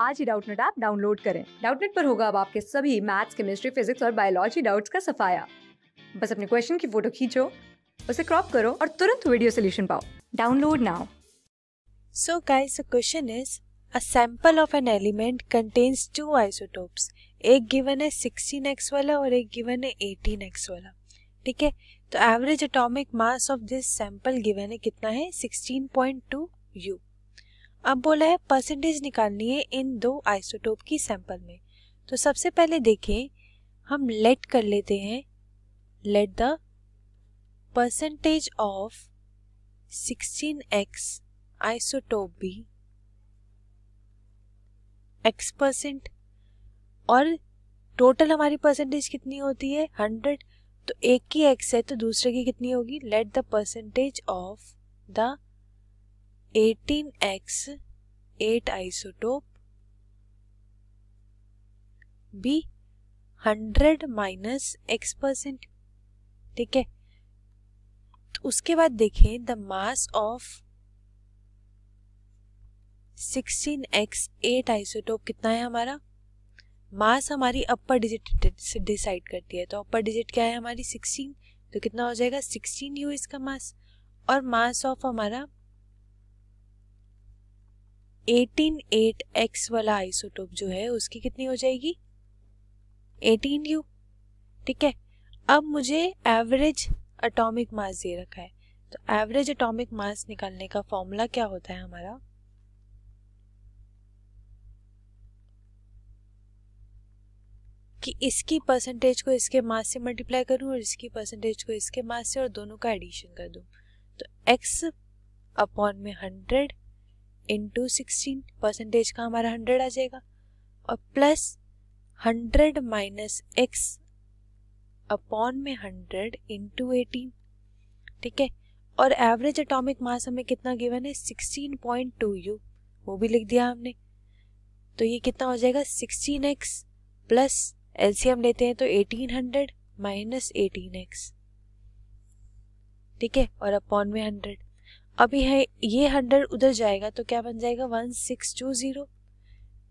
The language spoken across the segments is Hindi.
आज ही डाउटनेट ऐप डाउनलोड करें डाउटनेट पर होगा अब आपके सभी मैथ्स केमिस्ट्री फिजिक्स और बायोलॉजी डाउट्स का सफाया बस अपने क्वेश्चन की फोटो खींचो उसे क्रॉप करो और तुरंत वीडियो सोल्यूशन पाओ download now so guys the question is a sample of an element contains two isotopes एक गिवन है सिक्सटीन एक्स वाला और एक गिवन है एटीन एक्स वाला ठीक है तो average atomic mass of this sample given है कितना है सिक्सटीन पॉइंट टू यू अब बोला है परसेंटेज निकालनी है इन दो आइसोटोप की सैंपल में तो सबसे पहले देखें हम लेट कर लेते हैं let the percentage of 16x isotope be x percent और टोटल हमारी परसेंटेज कितनी होती है 100 तो एक की x है तो दूसरे की कितनी होगी let the percentage of the 18x 8 isotope be 100 minus X percent ठीक है तो उसके बाद देखें the mass of 16x 8 isotope कितना है हमारा मास हमारी अपर डिजिट से डिसाइड करती है तो अपर डिजिट क्या है हमारी 16 तो कितना हो जाएगा 16 यू इसका मास और मास ऑफ हमारा एटीन एट एक्स वाला आइसोटोप जो है उसकी कितनी हो जाएगी एटीन यू ठीक है अब मुझे एवरेज अटोमिक मास दे रखा है तो एवरेज अटोमिक मास निकालने का फॉर्मूला क्या होता है हमारा कि इसकी परसेंटेज को इसके मास से मल्टीप्लाई करूं और इसकी परसेंटेज को इसके मास से और दोनों का एडिशन कर दूं तो x अपॉन में हंड्रेड इंटू सिक्सटीन परसेंटेज का हमारा हंड्रेड आ जाएगा और plus hundred minus X upon में हंड्रेड इंटू एटीन ठीक है और एवरेज एटॉमिक मास हमें कितना गिवन है सिक्सटीन पॉइंट टू यू वो भी लिख दिया हमने तो ये कितना हो जाएगा सिक्सटीन एक्स प्लस एलसीएम लेते हैं तो eighteen hundred minus eighteen X ठीक है और अपॉन में हंड्रेड अभी है ये हंड्रेड उधर जाएगा तो क्या बन जाएगा वन सिक्स टू ज़ीरो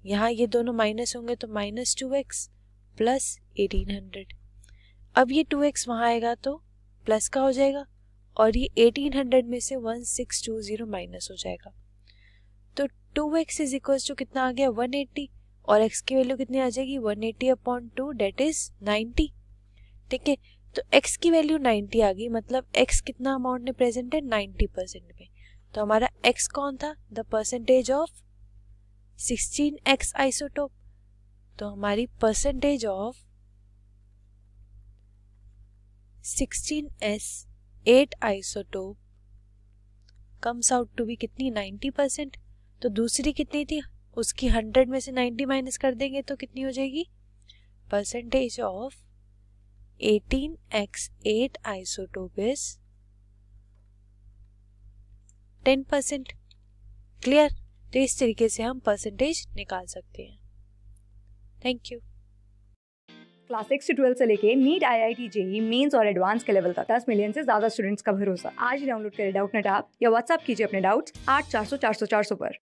यहाँ ये दोनों माइनस होंगे तो minus two X plus eighteen hundred अब ये टू एक्स वहाँ आएगा तो प्लस का हो जाएगा और ये एटीन हंड्रेड में से one six two zero minus हो जाएगा तो two X is equal to कितना आ गया वन एट्टी और एक्स की वैल्यू कितनी आ जाएगी one eighty upon two that is ninety ठीक है तो x की वैल्यू 90 आ गई मतलब x कितना अमाउंट में प्रेजेंट है 90 परसेंट में तो हमारा x कौन था the percentage of 16x isotope तो हमारी percentage of 16s 8 isotope comes out to be कितनी 90 परसेंट तो दूसरी कितनी थी उसकी 100 में से 90 माइनस कर देंगे तो कितनी हो जाएगी percentage of 18x8 isotope is 10 percent clear तो इस तरीके से हम परसेंटेज निकाल सकते हैं थैंक यू क्लास सिक्स से से लेके NEET I I T JEE mains और एडवांस के लेवल तक दस मिलियन से ज्यादा स्टूडेंट्स का भरोसा आज डाउनलोड करें डाउट नेट आप या व्हाट्सअप कीजिए अपने डाउट्स आठ चार सौ चार सौ चार सौ पर